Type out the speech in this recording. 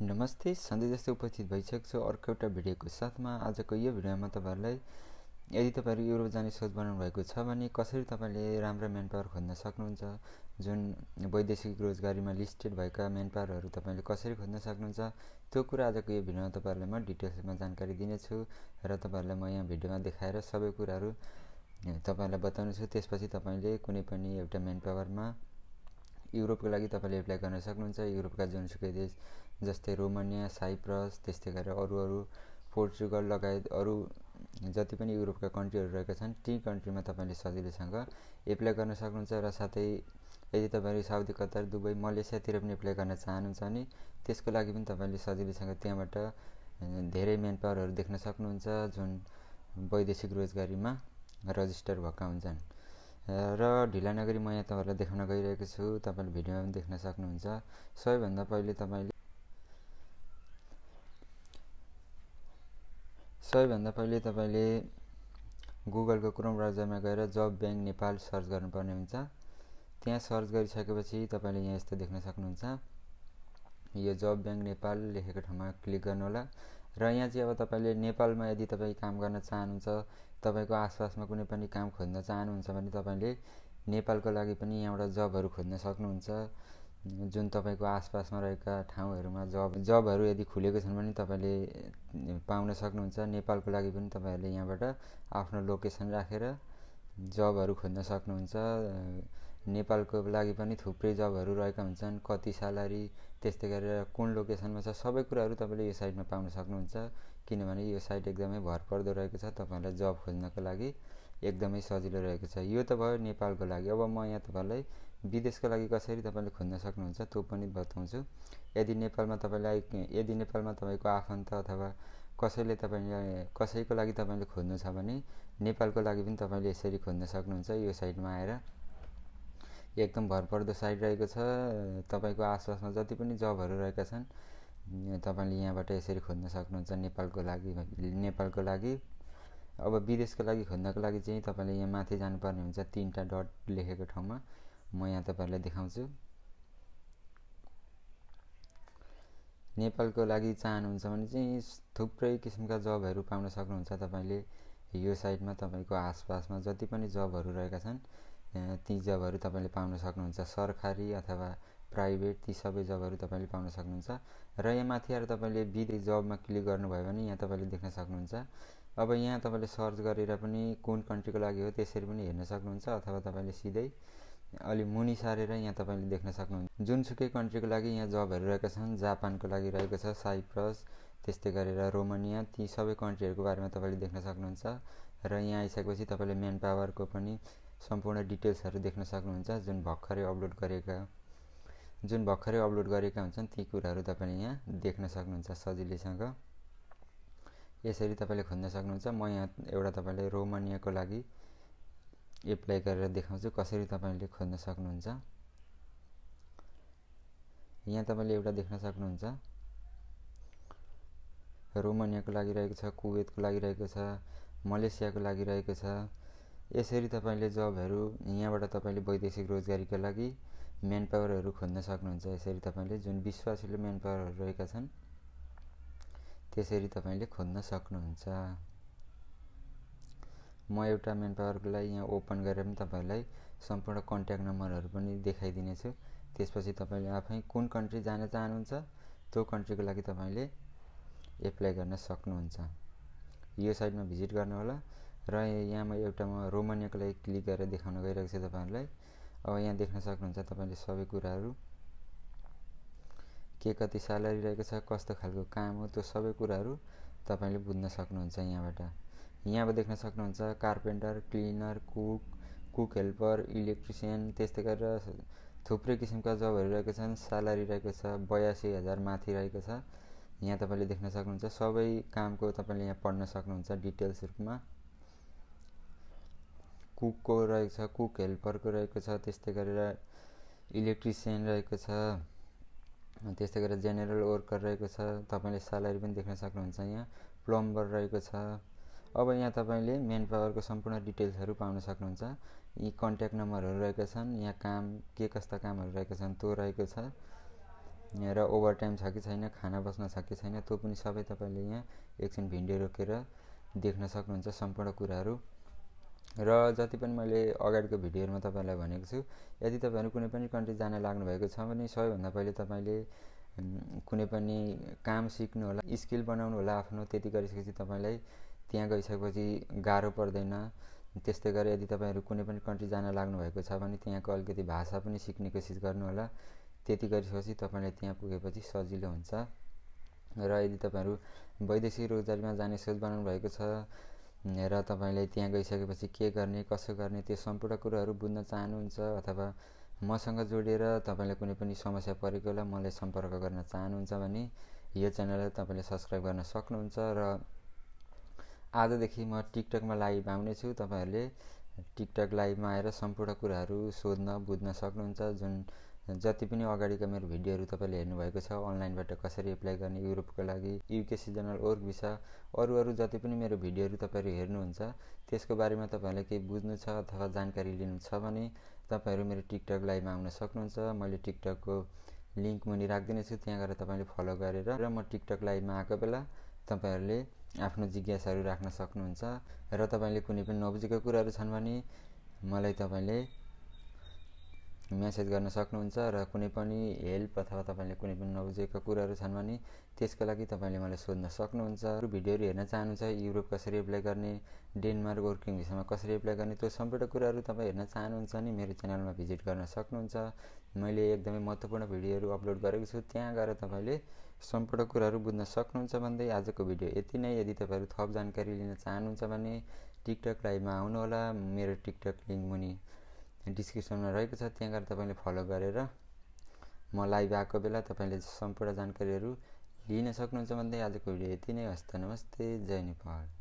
नमस्ते सधैँ जस्तो उपस्थित भइसकेको छु अर्को एउटा भिडियोको साथमा आजको यो भिडियोमा तपाईँहरूलाई यदि तपाईँहरू युरोप जाने सोच बनाउनु भएको छ भने कसरी तपाईँले राम्रो म्यान पावर खोज्न सक्नुहुन्छ जुन वैदेशिक रोजगारीमा लिस्टेड भएका म्यान पावरहरू तपाईँले कसरी खोज्न सक्नुहुन्छ त्यो कुरा आजको यो भिडियोमा तपाईँहरूलाई म डिटेल्समा जानकारी दिनेछु र तपाईँहरूलाई म यहाँ भिडियोमा देखाएर सबै कुराहरू तपाईँहरूलाई बताउनेछु त्यसपछि तपाईँले कुनै पनि एउटा म्यान पावरमा युरोपको लागि तपाईँले एप्लाई गर्न सक्नुहुन्छ युरोपका जुनसुकै देश जस्तै रोमानिया साइप्रस त्यस्तै गरेर अरू अरू पोर्चुगल लगायत अरू जति पनि युरोपका कन्ट्रीहरू रहेका छन् ती कन्ट्रीमा तपाईँले सजिलैसँग एप्लाई गर्न सक्नुहुन्छ र साथै यदि तपाईँहरू साउदी कतार दुबई मलेसियातिर पनि एप्लाई गर्न चाहनुहुन्छ भने त्यसको लागि पनि तपाईँले सजिलैसँग त्यहाँबाट धेरै म्यान पावरहरू देख्न सक्नुहुन्छ जुन वैदेशिक रोजगारीमा रजिस्टर भएका हुन्छन् र ढिला नगरी म यहाँ तपाईँलाई देखाउन गइरहेको छु तपाईँले भिडियोमा पनि देख्न सक्नुहुन्छ सबैभन्दा पहिले तपाईँले सबैभन्दा पहिले तपाईँले गुगलको क्रोम ब्राउजरमा गएर जब ब्याङ्क नेपाल सर्च गर्नुपर्ने हुन्छ त्यहाँ सर्च गरिसकेपछि तपाईँले यहाँ यस्तो देख्न सक्नुहुन्छ यो जब ब्याङ्क नेपाल लेखेको ठाउँमा क्लिक गर्नुहोला र यहाँ चाहिँ अब तपाईँले नेपालमा यदि तपाईँ काम गर्न चाहनुहुन्छ तपाईँको आसपासमा कुनै पनि काम खोज्न चाहनुहुन्छ भने तपाईँले नेपालको लागि पनि यहाँबाट जबहरू खोज्न सक्नुहुन्छ जुन तपाईँको आसपासमा रहेका ठाउँहरूमा जब जबहरू यदि खुलेको छन् भने तपाईँले पाउन सक्नुहुन्छ नेपालको लागि पनि तपाईँहरूले यहाँबाट आफ्नो लोकेसन राखेर जबहरू खोज्न सक्नुहुन्छ नेपालको लागि पनि थुप्रै जबहरू रहेका हुन्छन् कति स्यालेरी त्यस्तै गरेर कुन लोकेसनमा छ सबै कुराहरू तपाईँले यो साइटमा पाउन सक्नुहुन्छ किनभने यो साइट एकदमै भरपर्दो रहेको छ तपाईँहरूलाई जब खोज्नको लागि एकदमै सजिलो रहेको छ यो त भयो नेपालको लागि अब म यहाँ तपाईँलाई विदेशको लागि कसरी तपाईँले खोज्न सक्नुहुन्छ त्यो पनि बताउँछु यदि नेपालमा तपाईँलाई यदि नेपालमा तपाईँको आफन्त अथवा कसैले तपाईँले कसैको लागि तपाईँले खोज्नु छ भने नेपालको लागि पनि तपाईँले यसरी खोज्न सक्नुहुन्छ यो साइटमा आएर एकदम भरपर्दो साइड रहेको छ तपाईँको आसपासमा जति पनि जबहरू रहेका छन् तपाईँले यहाँबाट यसरी खोज्न सक्नुहुन्छ नेपालको लागि नेपालको लागि अब विदेशको लागि खोज्नको लागि चाहिँ तपाईँले यहाँ माथि जानुपर्ने हुन्छ तिनवटा डट लेखेको ठाउँमा म यहाँ तपाईँहरूलाई देखाउँछु नेपालको लागि चाहनुहुन्छ भने चाहिँ थुप्रै किसिमका जबहरू पाउन सक्नुहुन्छ तपाईँले यो साइडमा तपाईँको आसपासमा जति पनि जबहरू रहेका छन् ती जबहरू तपाईँले पाउन सक्नुहुन्छ सरकारी अथवा प्राइभेट ती सबै जबहरू तपाईँले पाउन सक्नुहुन्छ र यहाँ माथि आएर तपाईँले विधि जबमा क्लिक गर्नुभयो भने यहाँ तपाईँले देख्न सक्नुहुन्छ अब यहाँ तपाईँले सर्च गरेर पनि कुन कन्ट्रीको लागि हो त्यसरी पनि हेर्न सक्नुहुन्छ अथवा तपाईँले सिधै अलि मुनि सारेर यहाँ तपाईँले देख्न सक्नुहुन्छ जुनसुकै कन्ट्रीको लागि यहाँ जबहरू रहेका छन् जापानको लागि रहेको छ साइप्रस त्यस्तै गरेर रोमानिया ती सबै कन्ट्रीहरूको बारेमा तपाईँले देख्न सक्नुहुन्छ र यहाँ आइसकेपछि तपाईँले मेन पावरको पनि सम्पूर्ण डिटेल्सहरू देख्न सक्नुहुन्छ जुन भर्खरै अपलोड गरेका जुन भर्खरै अपलोड गरेका हुन्छन् ती कुराहरू तपाईँले यहाँ देख्न सक्नुहुन्छ सजिलैसँग यसरी तपाईँले खोज्न सक्नुहुन्छ म यहाँ एउटा तपाईँले रोमानियाको लागि एप्लाई गरेर देखाउँछु कसरी तपाईँले खोज्न सक्नुहुन्छ यहाँ तपाईँले एउटा देख्न सक्नुहुन्छ रोमानियाको लागि रहेको छ कुवेतको लागि रहेको छ मलेसियाको लागि रहेको छ यसरी तपाईँले जबहरू यहाँबाट तपाईँले वैदेशिक रोजगारीको लागि म्यान पावरहरू खोज्न सक्नुहुन्छ यसरी तपाईँले जुन विश्वासिलो म्यान पावरहरू रहेका छन् त्यसरी तपाईँले खोज्न सक्नुहुन्छ म एउटा म्यान पावरको लागि यहाँ ओपन गरेर पनि तपाईँलाई सम्पूर्ण कन्ट्याक्ट नम्बरहरू पनि देखाइदिनेछु त्यसपछि तपाईँले आफै कुन कन्ट्री जान चाहनुहुन्छ त्यो कन्ट्रीको लागि तपाईँले एप्लाई गर्न सक्नुहुन्छ यो साइटमा भिजिट गर्नुहोला र यहाँमा एउटा म रोमानियाको लागि क्लिक गरेर देखाउन गइरहेको छु तपाईँहरूलाई अब यहाँ देख्न सक्नुहुन्छ तपाईँले सबै कुराहरू के कति स्यालेरी रहेको छ कस्तो खालको काम हो त्यो सबै कुराहरू तपाईँले बुझ्न सक्नुहुन्छ यहाँबाट यहाँबाट देख्न सक्नुहुन्छ carpenter cleaner cook cook helper electrician त्यस्तै गरेर थुप्रै किसिमका जबहरू रहेको छन् स्यालेरी रहेको छ बयासी हजार माथि रहेको छ यहाँ तपाईँले देख्न सक्नुहुन्छ सबै कामको तपाईँले यहाँ पढ्न सक्नुहुन्छ डिटेल्स रूपमा कुकको रहेको छ कुक हेल्परको रहेको छ त्यस्तै गरेर इलेक्ट्रिसियन रहेको छ त्यस्तै गरेर जेनरल वर्कर रहेको छ तपाईँले स्यालेरी पनि देख्न सक्नुहुन्छ यहाँ प्लम्बर रहेको छ अब यहाँ तपाईँले मेन पावरको सम्पूर्ण डिटेल्सहरू पाउन सक्नुहुन्छ यी कन्ट्याक्ट नम्बरहरू रहेका छन् यहाँ काम के कस्ता कामहरू रहेका छन् त्यो रहेको छ र ओभर टाइम छ कि छैन खाना बस्न छ कि छैन त्यो पनि सबै तपाईँले यहाँ एकछिन भिडियो रोकेर देख्न सक्नुहुन्छ सम्पूर्ण कुराहरू र जति पनि मैले अगाडिको भिडियोहरूमा तपाईँलाई भनेको छु यदि तपाईँहरू कुनै पनि कन्ट्री जान लाग्नुभएको छ भने सबैभन्दा पहिले तपाईँले कुनै पनि काम सिक्नु होला स्किल बनाउनु होला आफ्नो त्यति गरिसकेपछि तपाईँलाई त्यहाँ गइसकेपछि गाह्रो पर्दैन त्यस्तै गरी यदि तपाईँहरू कुनै पनि कन्ट्री जान लाग्नुभएको छ भने त्यहाँको अलिकति भाषा पनि सिक्ने कोसिस गर्नुहोला त्यति गरिसकेपछि तपाईँलाई त्यहाँ पुगेपछि सजिलो हुन्छ र यदि तपाईँहरू वैदेशिक रोजगारीमा जाने सोच बनाउनु भएको छ र तपाईँले त्यहाँ गइसकेपछि के गर्ने कसो गर्ने त्यो सम्पूर्ण कुराहरू बुझ्न चाहनुहुन्छ अथवा मसँग जोडेर तपाईँलाई कुनै पनि समस्या परेको बेला मलाई सम्पर्क गर्न चाहनुहुन्छ भने यो च्यानललाई तपाईँले सब्सक्राइब गर्न सक्नुहुन्छ र आजदेखि म टिकटकमा लाइभ आउनेछु तपाईँहरूले टिकटक लाइभमा आएर सम्पूर्ण कुराहरू सोध्न बुझ्न सक्नुहुन्छ जुन जति पनि अगाडिका मेरो भिडियोहरू तपाईँले हेर्नुभएको छ अनलाइनबाट कसरी एप्लाई गर्ने युरोपको लागि युके सिजनल वर्क भिसा अरू अरू जति पनि मेरो भिडियोहरू तपाईँहरू हेर्नुहुन्छ त्यसको बारेमा तपाईँहरूलाई केही बुझ्नु छ अथवा जानकारी लिनु छ भने तपाईँहरू मेरो टिकटक लाइभमा आउन सक्नुहुन्छ मैले टिकटकको लिङ्क मुनि राखिदिनेछु त्यहाँ गएर तपाईँले फलो गरेर र म टिकटक लाइभमा आएको बेला तपाईँहरूले आफ्नो जिज्ञासाहरू राख्न सक्नुहुन्छ र तपाईँले कुनै पनि नबुझेको कुराहरू छन् भने मलाई तपाईँले मेसेज गर्न सक्नुहुन्छ र कुनै पनि हेल्प अथवा तपाईँले कुनै पनि नबुझेका कुराहरू छन् भने त्यसको लागि तपाईँले मलाई सोध्न सक्नुहुन्छ अरू भिडियोहरू हेर्न चाहनुहुन्छ युरोप कसरी एप्लाई गर्ने डेनमार्क वर्किङ भिसामा कसरी एप्लाई गर्ने त्यो सम्पूर्ण कुराहरू तपाईँ हेर्न चाहनुहुन्छ भने मेरो च्यानलमा भिजिट गर्न सक्नुहुन्छ मैले एकदमै महत्त्वपूर्ण भिडियोहरू अपलोड गरेको छु त्यहाँ गएर तपाईँले सम्पूर्ण कुराहरू बुझ्न सक्नुहुन्छ भन्दै आजको भिडियो यति नै यदि तपाईँहरू थप जानकारी लिन चाहनुहुन्छ भने टिकटक लाइभमा आउनुहोला मेरो टिकटक लिङ्क मुनि डिस्क्रिप्सनमा रहेको छ त्यहाँ गएर तपाईँले फलो गरेर म लाइभ आएको बेला तपाईँले सम्पूर्ण जानकारीहरू लिन सक्नुहुन्छ भन्दै आजको भिडियो यति नै हस्त नमस्ते जय नेपाल